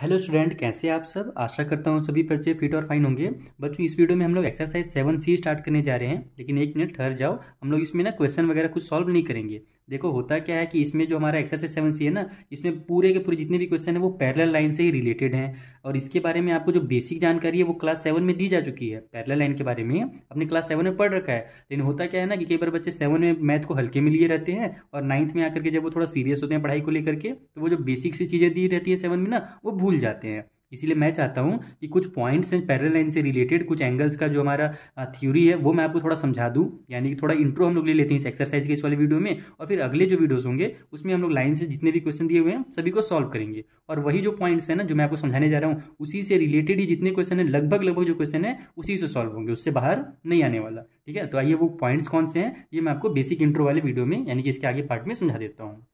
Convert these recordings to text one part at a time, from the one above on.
hello student कैसे आप सब आशा करता हूँ सभी बच्चे फिट और फाइन होंगे बच्चों इस वीडियो में हम लोग एक्सरसाइज सेवन सी स्टार्ट करने जा रहे हैं लेकिन एक मिनट ठहर जाओ हम लोग इसमें ना क्वेश्चन वगैरह कुछ सॉल्व नहीं करेंगे देखो होता क्या है कि इसमें जो हमारा एक्सरसाइज सेवन सी है ना इसमें पूरे के पूरे जितने भी क्वेश्चन है वो पैरल लाइन से ही रिलेटेड हैं और इसके बारे में आपको जो बेसिक जानकारी है वो क्लास सेवन में दी जा चुकी है पैरल लाइन के बारे में अपने क्लास सेवन में पढ़ रखा है लेकिन होता क्या है ना कि कई बार बच्चे सेवन में मैथ को हल्के में लिए रहते हैं और नाइन्थ में आकर के जब वो थोड़ा सीरियस होते हैं पढ़ाई को लेकर के तो वो जो बेसिक सी चीज़ें दी रहती है सेवन में ना वो भूल जाते हैं इसीलिए मैं चाहता हूँ कि कुछ पॉइंट्स हैं पैरल लाइन से रिलेटेड कुछ एंगल्स का जो हमारा थ्योरी है वो मैं आपको थोड़ा समझा दूँ यानी कि थोड़ा इंट्रो हम लोग ले लेते हैं इस एक्सरसाइज के इस वाले वीडियो में और फिर अगले जो वीडियोस होंगे उसमें हम लोग लाइन से जितने भी क्वेश्चन दिए हुए हैं सभी को सॉल्व करेंगे और वही जो पॉइंट्स हैं ना जो मैं आपको समझाने जा रहा हूँ उसी से रिलेटेड ही जितने क्वेश्चन है लगभग लगभग जो क्वेश्चन है उसी से सॉल्व होंगे उससे बाहर नहीं आने वाला ठीक है तो आइए वो पॉइंट्स कौन से हैं ये मैं आपको बेसिक इंट्रो वाले वीडियो में यानी कि इसके आगे पार्ट में समझा देता हूँ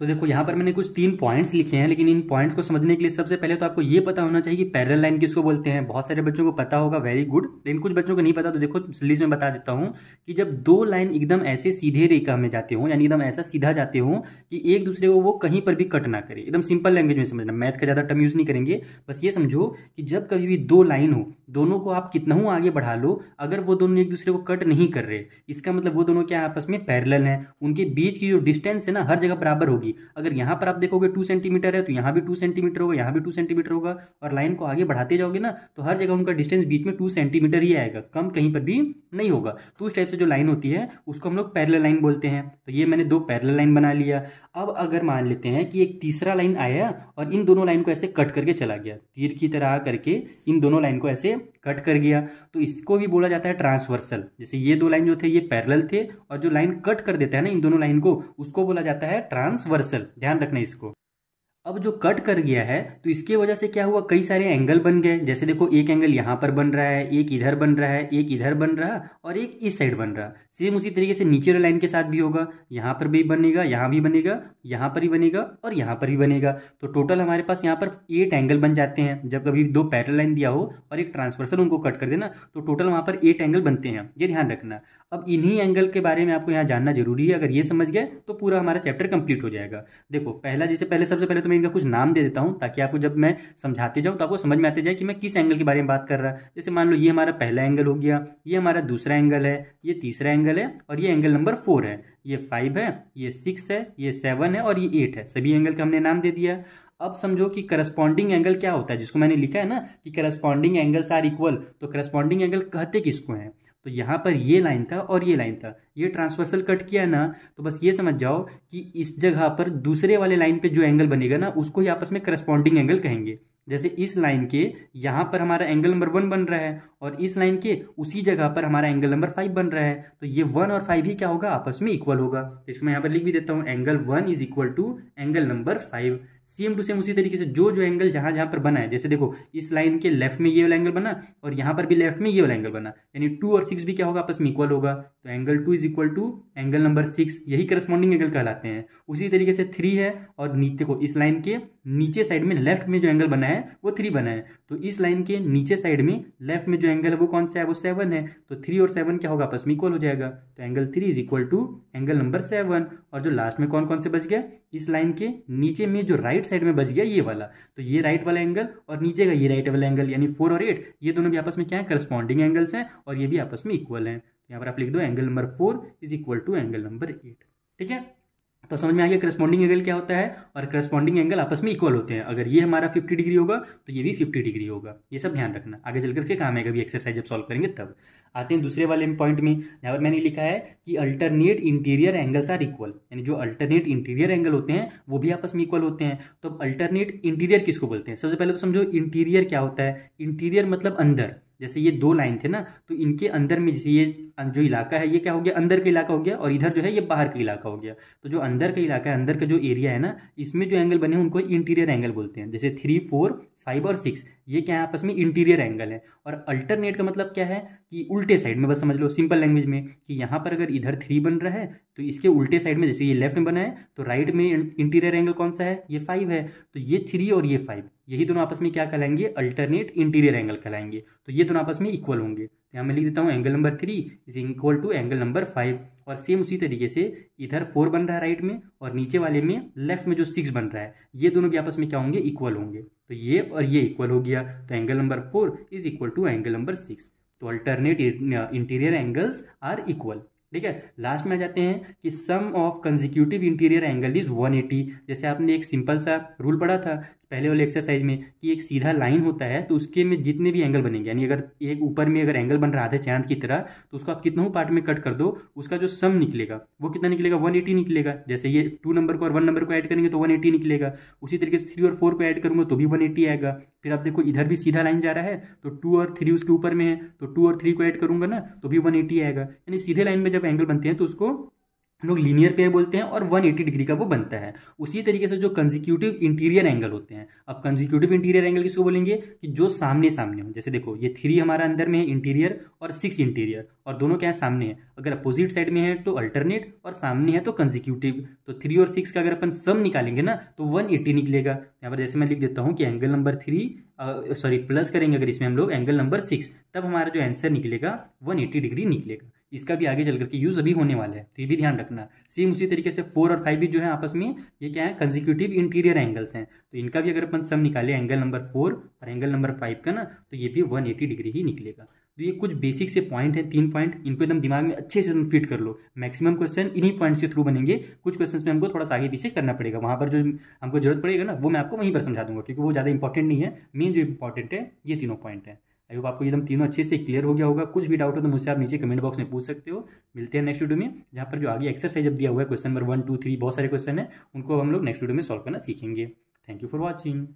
तो देखो यहाँ पर मैंने कुछ तीन पॉइंट्स लिखे हैं लेकिन इन पॉइंट को समझने के लिए सबसे पहले तो आपको ये पता होना चाहिए कि पैरल लाइन किसको बोलते हैं बहुत सारे बच्चों को पता होगा वेरी गुड लेकिन कुछ बच्चों को नहीं पता तो देखो सीरीज में बता देता हूँ कि जब दो लाइन एकदम ऐसे सीधे रेखा में जाते हों यानी एकदम ऐसा सीधा जाते हों कि एक दूसरे को वो कहीं पर भी कट ना करे एकदम सिंपल लैंग्वेज में समझना मैथ का ज़्यादा टर्म यूज़ नहीं करेंगे बस ये समझो कि जब कभी भी दो लाइन हो दोनों को आप कितना आगे बढ़ा लो अगर वो दोनों एक दूसरे को कट नहीं कर रहे इसका मतलब वो दोनों क्या आपस में पैरल हैं उनके बीच की जो डिस्टेंस है ना हर जगह बराबर होगी होगी अगर यहाँ पर आप देखोगे टू सेंटीमीटर है तो यहाँ भी टू सेंटीमीटर होगा यहाँ भी टू सेंटीमीटर होगा और लाइन को आगे बढ़ाते जाओगे ना तो हर जगह उनका डिस्टेंस बीच में टू सेंटीमीटर ही आएगा कम कहीं पर भी नहीं होगा तो उस टाइप से जो लाइन होती है उसको हम लोग पैरल लाइन बोलते हैं तो ये मैंने दो पैरल लाइन बना लिया अब अगर मान लेते हैं कि एक तीसरा लाइन आया और इन दोनों लाइन को ऐसे कट करके चला गया तीर की तरह करके इन दोनों लाइन को ऐसे कट कर गया तो इसको भी बोला जाता है ट्रांसवर्सल जैसे ये दो लाइन जो थे ये पैरल थे और जो लाइन कट कर देता है ना इन दोनों लाइन को उसको बोला जाता है ट्रांसवर्सल यूनिवर्सल ध्यान रखना इसको अब जो कट कर गया है तो इसके वजह से क्या हुआ कई सारे एंगल बन गए जैसे देखो एक एंगल यहाँ पर बन रहा है एक इधर बन रहा है एक इधर बन रहा और एक इस साइड बन रहा सेम उसी तरीके से नीचे वाले लाइन के साथ भी होगा यहाँ पर भी बनेगा यहाँ भी बनेगा यहाँ पर भी बनेगा और यहाँ पर भी बनेगा तो टोटल हमारे पास यहाँ पर एट एंगल बन जाते हैं जब कभी दो पैरल लाइन दिया हो और एक ट्रांसवर्सल उनको कट कर देना तो टोटल वहाँ पर एट एंगल बनते हैं ये ध्यान रखना अब इन्हीं एंगल के बारे में आपको यहाँ जानना जरूरी है अगर ये समझ गए तो पूरा हमारा चैप्टर कंप्लीट हो जाएगा देखो पहला जैसे पहले सबसे पहले तो मैं इनका कुछ नाम दे देता हूँ ताकि आपको जब मैं समझाते जाऊँ तो आपको समझ में आते जाए कि मैं किस एंगल के बारे में बात कर रहा जैसे मान लो ये हमारा पहला एंगल हो गया ये हमारा दूसरा एंगल है ये तीसरा एंगल है और ये एंगल नंबर फोर है ये फाइव है ये सिक्स है ये सेवन है और ये एट है सभी एंगल का हमने नाम दे दिया अब समझो कि करस्पॉन्डिंग एंगल क्या होता है जिसको मैंने लिखा है ना कि करस्पॉन्डिंग एंगल्स आर इक्वल तो करस्पॉन्डिंग एंगल कहते किसको हैं तो यहाँ पर ये लाइन था और ये लाइन था ये ट्रांसवर्सल कट किया ना तो बस ये समझ जाओ कि इस जगह पर दूसरे वाले लाइन पे जो एंगल बनेगा ना उसको ही आपस में करस्पॉन्डिंग एंगल कहेंगे जैसे इस लाइन के यहाँ पर हमारा एंगल नंबर वन बन रहा है और इस लाइन के उसी जगह पर हमारा एंगल नंबर फाइव बन रहा है तो ये वन और फाइव ही क्या होगा आपस में इक्वल होगा तो इसको मैं यहाँ पर लिख भी देता हूँ angle one is equal to angle number five same to same उसी तरीके से जो जो एंगल जहाँ जहाँ पर बना है जैसे देखो इस लाइन के लेफ्ट में ये वाला एंगल बना और यहाँ पर भी लेफ्ट में ये वाला एंगल बना यानी टू और सिक्स भी क्या होगा आपस में इक्वल होगा तो angle two is equal to angle number six यही करस्पॉन्डिंग एंगल कहलाते हैं उसी तरीके से थ्री है और नीचे को इस लाइन के नीचे साइड में लेफ्ट में जो एंगल बना है वो थ्री बना है तो इस लाइन के नीचे साइड में लेफ्ट में जो एंगल है वो कौन सा है वो सेवन है तो थ्री और सेवन क्या होगा आपस में इक्वल हो जाएगा तो angle three is equal to angle number seven और जो लास्ट में कौन कौन से बच गया इस लाइन के नीचे में जो राइट राइट साइड में बच गया ये वाला तो ये राइट वाला एंगल और नीचे का ये राइट वाला एंगल यानी फोर और एट ये दोनों भी आपस में क्या है करस्पॉन्डिंग एंगल्स हैं और ये भी आपस में इक्वल हैं तो यहाँ पर आप लिख दो angle number four is equal to angle number eight ठीक है तो समझ में आ गया करस्पॉन्डिंग एंगल क्या होता है और करस्पॉन्डिंग एंगल आपस में इक्वल होते हैं अगर ये हमारा 50 डिग्री होगा तो ये भी 50 डिग्री होगा ये सब ध्यान रखना आगे चल करके काम आएगा भी एक्सरसाइज जब सॉल्व करेंगे तब आते हैं दूसरे वाले पॉइंट में यहाँ पर मैंने लिखा है कि alternate interior angles are equal यानी जो अल्टरनेट इंटीरियर एंगल होते हैं वो भी आपस में इक्वल होते हैं तो अल्टरनेट इंटीरियर किसको बोलते हैं सबसे पहले तो समझो इंटीरियर क्या होता है इंटीरियर मतलब अंदर जैसे ये दो लाइन थे ना तो इनके अंदर में जैसे ये अं-, जो इलाका है ये क्या हो गया अंदर का इलाका हो गया और इधर जो है ये बाहर का इलाका हो गया तो जो अंदर का इलाका है अंदर का जो एरिया है ना इसमें जो एंगल बने हैं उनको इंटीरियर एंगल बोलते हैं जैसे थ्री फोर फाइव और सिक्स ये क्या है आपस में इंटीरियर एंगल है और अल्टरनेट का मतलब क्या है कि उल्टे साइड में बस समझ लो सिंपल लैंग्वेज में कि यहाँ पर अगर इधर थ्री बन रहा है तो इसके उल्टे साइड में जैसे ये लेफ्ट में बना है तो राइट में इंटीरियर एंगल कौन सा है ये फाइव है तो ये थ्री और ये फाइव यही दोनों आपस में क्या कहलाएंगे अल्टरनेट इंटीरियर एंगल कहलाएंगे तो ये दोनों आपस में इक्वल होंगे तो यहाँ मैं लिख देता हूँ angle number three is equal to angle number five और सेम उसी तरीके से इधर फोर बन रहा है राइट में और नीचे वाले में लेफ्ट में जो सिक्स बन रहा है ये दोनों भी आपस में क्या होंगे इक्वल होंगे तो ये और ये इक्वल हो गया तो angle number four is equal to angle number six तो alternate interior angles are equal ठीक है लास्ट में आ जाते हैं कि sum of consecutive interior angle is 180 जैसे आपने एक सिंपल सा रूल पढ़ा था पहले वाले एक्सरसाइज में कि एक सीधा लाइन होता है तो उसके में जितने भी एंगल बनेंगे यानी अगर एक ऊपर में अगर एंगल बन रहा था चांद की तरह तो उसको आप कितनों पार्ट में कट कर दो उसका जो सम निकलेगा वो कितना निकलेगा वन एटी निकलेगा जैसे ये टू नंबर को और वन नंबर को ऐड करेंगे तो वन एटी निकलेगा उसी तरीके से थ्री और फोर को ऐड करूँगा तो भी वन एटी आएगा फिर आप देखो इधर भी सीधा लाइन जा रहा है तो टू और थ्री उसके ऊपर में है तो टू और थ्री को ऐड करूँगा ना तो भी वन एटी आएगा यानी सीधे लाइन में जब एंगल बनते हैं तो उसको लोग लीनियर पेयर बोलते हैं और 180 डिग्री का वो बनता है उसी तरीके से जो कंजिक्यूटिव इंटीरियर एंगल होते हैं अब कंजिक्यूटिव इंटीरियर एंगल किसको बोलेंगे कि जो सामने सामने हो जैसे देखो ये थ्री हमारा अंदर में है इंटीरियर और सिक्स इंटीरियर और दोनों क्या है सामने है अगर अपोजिट साइड में है तो अल्टरनेट और सामने है तो कंजिक्यूटिव तो थ्री और सिक्स का अगर अपन सम निकालेंगे ना तो वन निकलेगा यहाँ पर जैसे मैं लिख देता हूँ कि angle number three sorry plus करेंगे अगर इसमें हम लोग एंगल नंबर सिक्स तब हमारा जो आंसर निकलेगा वन डिग्री निकलेगा इसका भी आगे चल करके यूज़ अभी होने वाला है तो ये भी ध्यान रखना सेम उसी तरीके से फोर और फाइव भी जो है आपस में ये क्या है कंजिक्यूटिव इंटीरियर एंगल्स हैं तो इनका भी अगर अपन सम निकाले एंगल नंबर फोर और एंगल नंबर फाइव का ना तो ये भी वन एटी डिग्री ही निकलेगा तो ये कुछ बेसिक से पॉइंट हैं तीन पॉइंट इनको एकदम दिमाग में अच्छे से फिट कर लो मैक्सिमम क्वेश्चन इन्हीं पॉइंट्स के थ्रू बनेंगे कुछ क्वेश्चंस में हमको थोड़ा सा आगे पीछे करना पड़ेगा वहाँ पर जो हमको जरूरत पड़ेगा ना वो मैं आपको वहीं पर समझा दूंगा क्योंकि वो ज़्यादा इंपॉर्टेंट नहीं है मेन जो इंपॉर्टेंट है ये तीनों पॉइंट हैं आई होप आपको एकदम तीनों अच्छे से क्लियर हो गया होगा कुछ भी डाउट हो तो मुझसे आप नीचे कमेंट बॉक्स में पूछ सकते हो मिलते हैं नेक्स्ट वीडियो में जहाँ पर जो आगे एक्सरसाइज अब दिया हुआ है question number one two three बहुत सारे क्वेश्चन है उनको हम लोग नेक्स्ट वीडियो में सॉल्व करना सीखेंगे थैंक यू फॉर वॉचिंग